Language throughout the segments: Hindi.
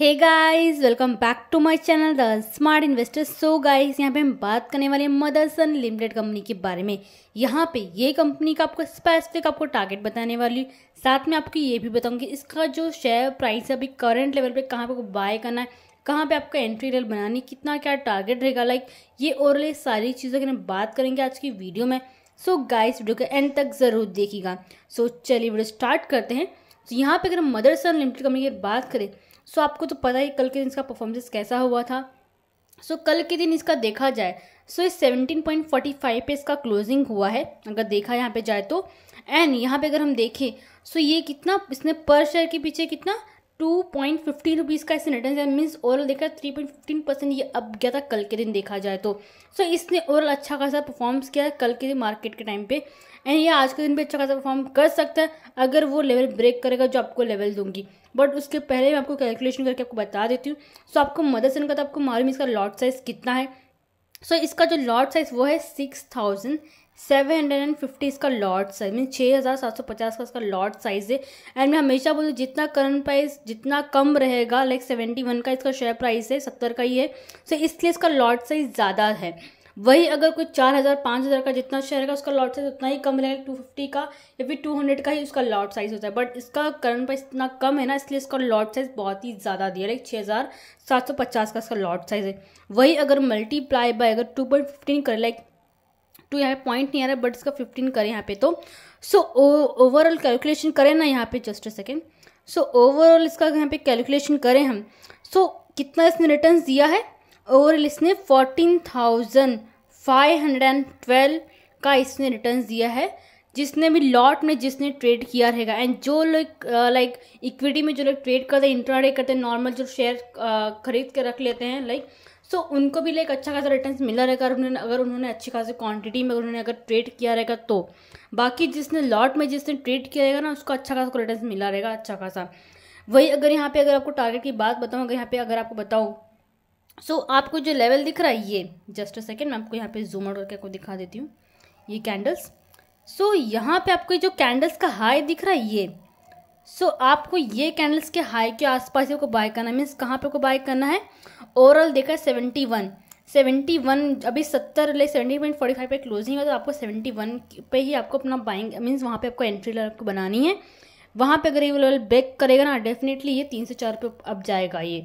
hey guys welcome back to my channel the smart investors so guys यहाँ पे हम बात करने वाले हैं मदरसन लिमिटेड कंपनी के बारे में यहाँ पे ये कंपनी का आपको स्पेसिफिक आपको टारगेट बताने वाली साथ में आपको ये भी बताऊंगी इसका जो शेयर प्राइस है अभी करंट लेवल पे कहाँ पे आपको बाय करना है कहाँ पे आपका एंट्री रेल बनानी कितना क्या टारगेट रहेगा लाइक ये ओवरऑल सारी चीज़ों की हम बात करेंगे आज की वीडियो में सो गाइस वीडियो के एंड तक ज़रूर देखिएगा सो चलिए वीडियो स्टार्ट करते हैं तो यहाँ पर अगर हम मदरसन लिमिटेड कंपनी की बात करें सो आपको तो पता ही कल के दिन इसका परफॉर्मेंस कैसा हुआ था सो so, कल के दिन इसका देखा जाए सो इस सेवनटीन पॉइंट फोर्टी फाइव पे इसका क्लोजिंग हुआ है अगर देखा यहाँ पे जाए तो एंड यहाँ पे अगर हम देखें सो so ये कितना इसने पर शेयर के पीछे कितना टू पॉइंट फिफ्टीन रुपीज़ का इसने रिटर्न दिया मीन्स ओवरऑल देखा थ्री पॉइंट फिफ्टीन परसेंट ये अब गया था कल के दिन देखा जाए तो सो so, इसने ओवरऑल अच्छा खासा परफॉर्म्स किया कल के दिन मार्केट के टाइम पे एंड ये आज के दिन भी अच्छा खासा परफॉर्म कर सकता है अगर वो लेवल ब्रेक करेगा जो आपको लेवल दूंगी बट उसके पहले मैं आपको कैलकुलेशन करके आपको बता देती हूँ सो so, आपको मदद से का तो आपको मालूम इसका लॉट साइज़ कितना है सो so, इसका जो लॉट साइज़ वो है six thousand seven hundred and fifty इसका लॉट साइज मीन छः हज़ार सात सौ पचास का इसका लॉट साइज़ है एंड मैं हमेशा बोलूँ जितना करंट प्राइस जितना कम रहेगा लाइक सेवेंटी वन का इसका शेयर प्राइस है सत्तर का ही है सो so, इसलिए इसका लॉट साइज़ ज़्यादा है वही अगर कोई चार हज़ार पाँच हज़ार का जितना शेयर का उसका लॉट साइज उतना ही कम रहेगा टू फिफ्टी का या फिर टू हंड्रेड का ही उसका लॉट साइज़ होता है बट इसका करंट प्राइस इतना कम है ना इसलिए इसका लॉट साइज़ बहुत ही ज़्यादा दिया लाइक छः हज़ार सात सौ पचास का इसका लॉट साइज़ है वही अगर मल्टीप्लाई बाय अगर टू पॉइंट फिफ्टीन करें लाइक टू यहाँ पे पॉइंट नहीं आ रहा बट इसका फिफ्टीन करें यहाँ पे तो सो ओवरऑल कैलकुलेशन करें ना यहाँ पे just a second so overall इसका यहाँ पे कैलकुलेशन करें हम सो so, कितना इसने रिटर्न दिया है ओवरऑल इसने fourteen thousand five hundred and twelve का इसने रिटर्न दिया है जिसने भी लॉट में जिसने ट्रेड किया रहेगा एंड जो लोग लाइक इक्विटी में जो लोग ट्रेड करते हैं इंट्राडे करते हैं नॉर्मल जो शेयर खरीद के रख लेते हैं लाइक सो so, उनको भी लाइक अच्छा खासा रिटर्न मिला रहेगा अगर उन्होंने अगर उन्होंने अच्छी खासी क्वांटिटी में उन्होंने अगर ट्रेड किया रहेगा तो बाकी जिसने लॉट में जिसने ट्रेड किया रहेगा ना उसको अच्छा खासा रिटर्न मिला रहेगा अच्छा खासा वही अगर यहाँ पे अगर आपको टारगेट की बात बताऊँ अगर यहाँ पे अगर आपको बताऊँ सो so, आपको जो लेवल दिख रहा है ये जस्ट अ सेकेंड मैं आपको यहाँ पे जूम आउट करके आपको दिखा देती हूँ ये कैंडल्स सो so, यहाँ पे आपको जो कैंडल्स का हाई दिख रहा है ये सो so, आपको ये कैंडल्स के हाई के आसपास ही आपको बाय करना है मीन्स कहाँ पे आपको बाय करना है ओवरऑल देखा है सेवेंटी वन सेवेंटी वन अभी सत्तर ले सेवेंटी पॉइंट फोर्टी फाइव पर क्लोजिंग है तो आपको सेवेंटी वन पे ही आपको अपना बाइंग मीन्स वहाँ पे आपको एंट्री लेवल आपको बनानी है वहाँ पे अगर ये लेवल बैक करेगा ना डेफिनेटली ये तीन से चार पे अब जाएगा ये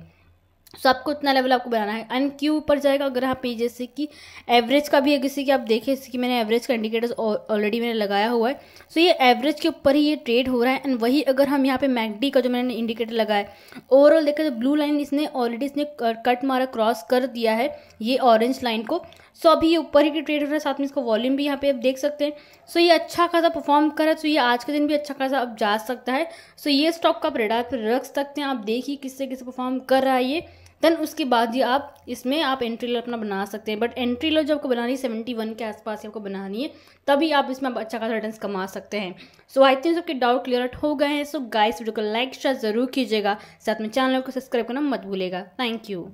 सो आपको इतना लेवल आपको बनाना है एंड क्यू ऊपर जाएगा अगर आप ये जैसे कि एवरेज का भी है किसी की आप देखें जैसे कि मैंने एवरेज का इंडिकेटर्स ऑलरेडी मैंने लगाया हुआ है सो so, ये एवरेज के ऊपर ही ये ट्रेड हो रहा है एंड वही अगर हम यहाँ पे मैकडी का जो मैंने इंडिकेटर लगाया है ओवरऑल देखा तो ब्लू लाइन इसने ऑलरेडी इसने कट मारा क्रॉस कर दिया है ये ऑरेंज लाइन को सो so, अभी ये ऊपर ही ट्रेड हो रहा है साथ में इसका वॉल्यूम भी यहाँ पे आप देख सकते हैं सो so, ये अच्छा खासा परफॉर्म कर रहा है सो so, ये आज के दिन भी अच्छा खासा अब जा सकता है सो so, ये स्टॉक का आप रेडार पर रख सकते हैं आप देखिए किससे किससे परफॉर्म कर रहा है ये देन उसके बाद ही आप इसमें आप एंट्री लो अपना बना सकते हैं बट एंट्री लो जब आपको बनानी है सेवेंटी वन के आसपास आपको बनानी है तभी आप इसमें आप अच्छा खासा रिटर्न कमा सकते हैं सो आई थिंक सबके डाउट क्लियर आउट हो गए हैं सो गाइस वीडियो को लाइक शेयर जरूर कीजिएगा साथ में चैनल को सब्सक्राइब करना मत भूलेगा थैंक यू